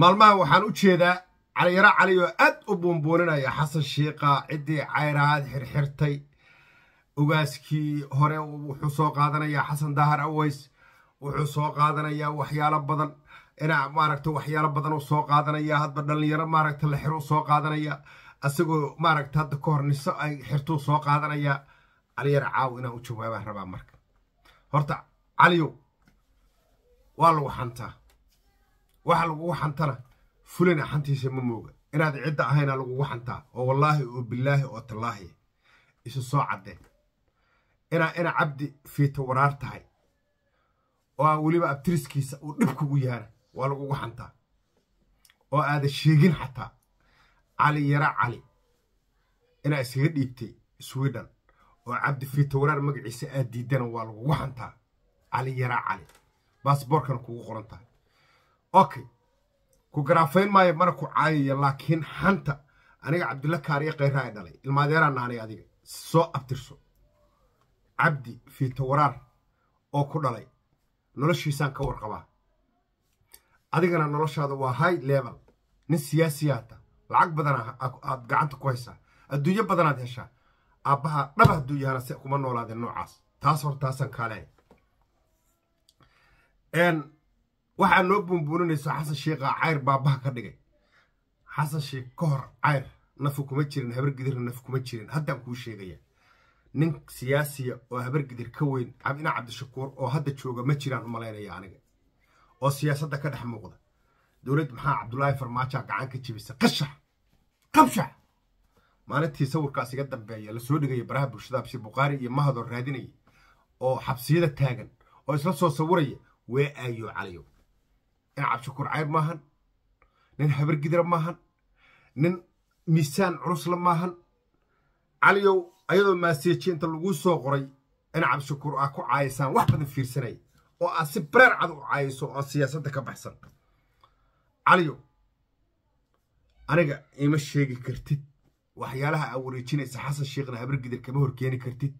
maalmaha waxaan u jeedaa caliyaro cali aad u buunbuuninaya xasan shiiqa ciddii cayraad xirxirtay ogaaskii hore wuxuu soo qaadanayaa xasan daahar aways wuxuu soo qaadanayaa waxyaalo badan inaa maaragta waxyaalo badan uu soo qaadanaya hadba dhallinyaro maaragta la xiruu soo qaadanaya asagoo maaragta hadda ka hor niso ay xirtuu soo qaadanayaa caliyar caaw inaan u jawaabaan rabaa marka horta caliyow waa lagu xantaa waxa lagugu xantana fulina xantiisa ma mooga inaad cidda ahayna lagugu xantaa oo wallaahi oo bilaahi oo tallaahi isu soo caddeen inaa ina cabdi fiito waraar tahay oo aan weliba abtiriskiisa uu dhib kugu yaana waa lagugu xantaa oo aada sheegin xataa cali yara cali inaa iskaga dhiibtay swidhen oo cabdi fiita waraar magaciisa aad diidana waa lagugu xantaa cali yara cali baasboorkana kugu qoran tahay okay ku garaafayn maayo mana ku caayaya laakiin xanta aniga cabdilla kaariya kheyraa dhalay ilmaadeeraa nahanay adiga soo abtirso cabdi fiitowaraar oo ku dhalay noloshiisaan ka warqabaa adigana noloshaada waa high level nin siyaasiyaata lacag badanaa aad gacanta ku haysaa adduunyo badanaad heshaa aabbaha dhaba hadduu yahana se kuma noolaadeen noocaas taas hortaasaan kaaleay waxaa noo bumbuuninayso xasan sheikha ah, cayr baabaha ka dhigay xasan sheikh ka hor cayr nafu kuma jirin habargidirna nafu kuma jirin haddaan kuu sheegaya nin siyaasiya oo habargidir ka weyn cabdina cabdishakuur oo hadda jooga ma jiraan u malaynaya aniga oo siyaasadda ka dhex muuqda dowlad maxaa cabdulaahi farmaajoa gacan ka jibisa qashax qabshax maalintii sawirkaas iga dambeeya lasoo dhigaya baraha bulshada abshi bukhaari iyo mahadoo raadinaya oo xabsiyada taagan oo isla soo sawiraya wee aayo caliyo nin cabshakuur cayr maahan nin habargidra maahan nin miisaan culusla maahan caliyow ayadoo inta lagu soo qoray in cabshakuur aa ku caayisaan wax badan fiirsanay oo aad si bareer cad u caayiso oo siyaasadda ka baxsan caliyow aniga ima sheegi kartid waxyaalaha aad wareejinaysa xasan shiikhna habargidir kama horkeeni kartid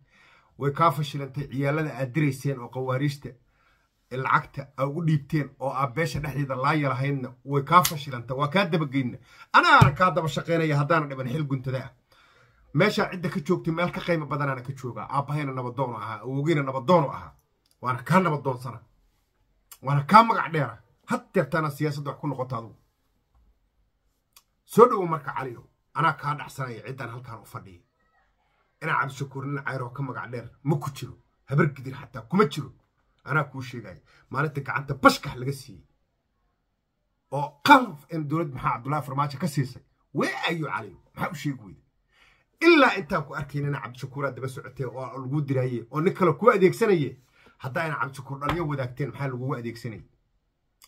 way kaa fashilantay ciyaalada aad dirayseen oo qawaariijta lacagta aa u dhiibteen oo aa ah beesha dhexdeeda laaya lahaydna way kaa fashilanta waa kaa dabageyna anaana kaa daba shaqaynaya haddaana dhiban xil guntada ah. meeshaa cidda ka joogtay meel ka qaymo badanaana ka joogaa aabbahayna nabadoonu ahaa awogeyna nabadoonu ahaa waana kaa nabadoonsana waana kaa magac dheera had siyaasadda wax ku noqoto soo dhowow marka caliow anaa kaa dhacsanaya ciddaan halkaan u fadhiya inaa cabdishakuur cayroo ka magac dheer ma ku jiro habar xataa kuma jiro anaa kuu sheegaya maalinta gacanta bashkax laga siiyey oo qalaf en dowlad maxaa cabdullahi farmaajo ka siisay wee ayuu caliy maxaa u sheegi weyda ilaa intaan ku arkaynana cabdishakuuraa daba socote oo lagu diraaye oo nin kale kuu adeegsanaye haddaana ina cabdishakuur dhalyo wadaagteen maxaa lagugu adeegsanaya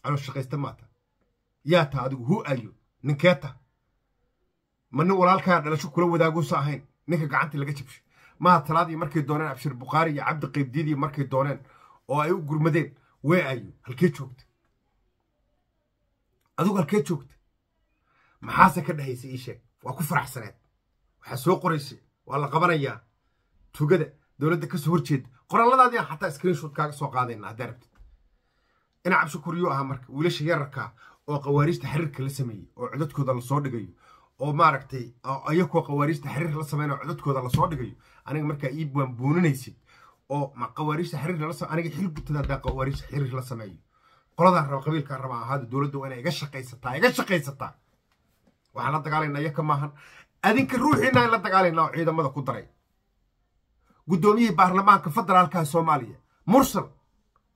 caloos shaqaysta maata yaa taa adigu hu ayo ninkeeta mani ma walaalkaa dhalasho kula wadaaguusa ahayn ninka gacantii laga jabsho maha talaadii markay dooneen abshir bukhaari iyo cabdi qaybdiidii markay dooneen oo ay u gurmadeen weecayo halkee joogta adugu halkee joogta maxaase ka dhahaysa ii sheeg waa ku faraxsaneed waxaa soo qoraysa waa la qabanayaa tugada dowladda ka soo horjeeda qoraalladaadia xataa screenshot kaaga soo qaadayna haddaa rabtid ina cabshukuriyo ahaa marka wiilasha yararkaa oo qawaariijta xiriirka la sameeyey oo codadkooda lasoo dhigayo oo maaragtay iyakoo qawaariijta xiriir la sameynao codadkooda lasoo dhigayo aniga markaa ii baan buuninaysid oo maqawaariijta xiriir lala sameeyo aniga xilgutadadaa qawaariijta xiriir la sameeyo qoladaa raba qabiilkaa raba ahaada dowladda waa inay iga shaqaysataa iga shaqaysataa waxaan la dagaalaynaa yaka maahan adinka ruuxiinna in la dagaalaynaa oo ciidamada ku daray guddoomiyihii baarlamaanka federaalka soomaaliya mursal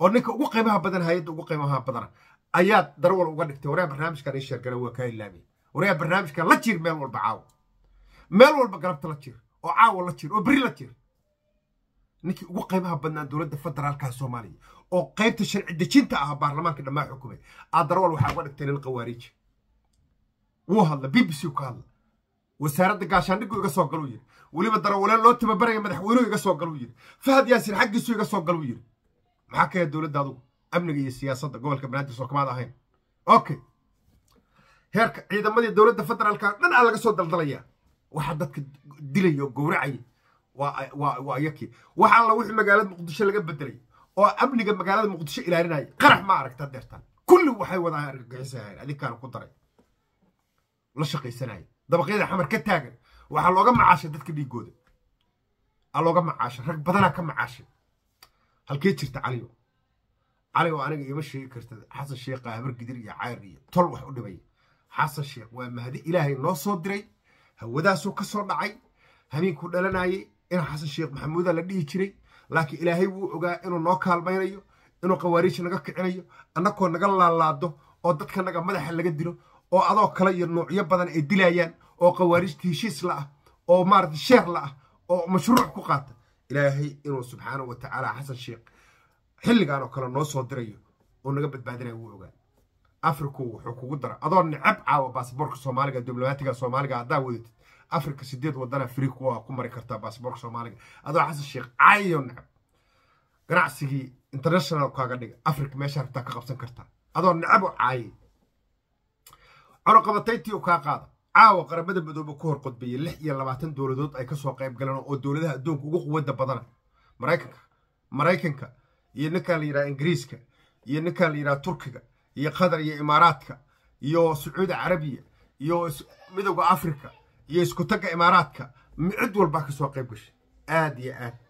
oo ninka ugu qiimaha badan hay-adda ugu qiimaha badan ayaad darwal uga dhigtay waraa barnaamijkan ii sheergala waa kaa ilaamiya waraa barnaamijkan la jiir meel walba caawa meel walba galabta la jiir oo caawa la jiir oo beri la jiir ninkii ugu qaybaha badnaa dowladda federaalka soomaaliya oo qaybta sharci dejinta ah baarlamaanka dhammaa xukumay adarwal waxaa uga dhigtay nin khawaariji wuu hadla b b c ka hadla wasaaradda gaashaandhigu iga soo galuu yiri weliba darawaleyn loo tababaraya madaxweynuhu iga soo galuu yiri fahad yaasin xaggiisu iga soo galuu yiri maxaa ka yahay dowladda adugu amniga iyo siyaasadda gobolka banaadir soo kamaad ahayn okay heerka ciidamadii dowladda federaalka dhan aa laga soo daldalayaa waxaa dadka dilaya oo gowracaya waa yaki wax alla wixii magaalada muqdisho laga bedelay oo amniga magaalada muqdisho ilaalinaya qarax ma aragta deertan kulli waxay wadaa argagixisahayn adinkaana ku daray la shaqaysanaya dabaqyada xamar ka taagan waxaa looga macaashay dadka dhiigooda aa looga macaashay rag badanaa ka macaashay halkee jirta caliyo caliyo aniga iima sheegi karta xasan sheekha habargidir iyo cayr iyo tol wax u dhibaya xasan sheekh waa mahdi ilaahay noo soo diray hawadaasuu kasoo dhacay habeenkuu dhalanayay inuu xasan sheekh maxamuuda la dhihi jiray laakiin ilaahay wuu ogaa inuu noo kaalmaynayo inuu khawaariij naga kicinayo annagoo naga laalaado oo dadka naga madaxa laga dilo oo adoo kale iyo noocyo badan ay dilayaan oo khawaariijta heshiis la ah oo maarata sheer la ah oo mashruuc ku qaata ilaahay inuu subxaanau wa tacaala xasan sheekh xilligaan oo kale noo soo dirayo oo naga badbaadinaya wuu ogaa afriku wuxuu kugu dara adoo nicab caawa baasaboorka soomaaliga diblomaatiga soomaaliga haddaa wadatid africa sideed wadan africa ku mari kartaa baasboorka soomaaliga adoo xasan sheekh cayo nacab ganacsigii international kaaga dhiga africa meesha rabtaa ka qabsan kartaa adoo nacab oo caayay coroqabataytii u kaa qaada caawa qaramada midoobe ku hor qodbeeyey lix iyo labaatan dowladood ay kasoo qayb galeen oo dowladaha adduunka ugu quwadda badana maraykanka maraykanka iyo ninkaan la yidhaha ingiriiska iyo ninkaan la yidhaha turkiga iyo qatar iyo imaaraadka iyo sacuudi carabiya iyo midowda africa iyo isku tagga imaaraadka micid walbaa ka soo qayb gashay aad iyo aad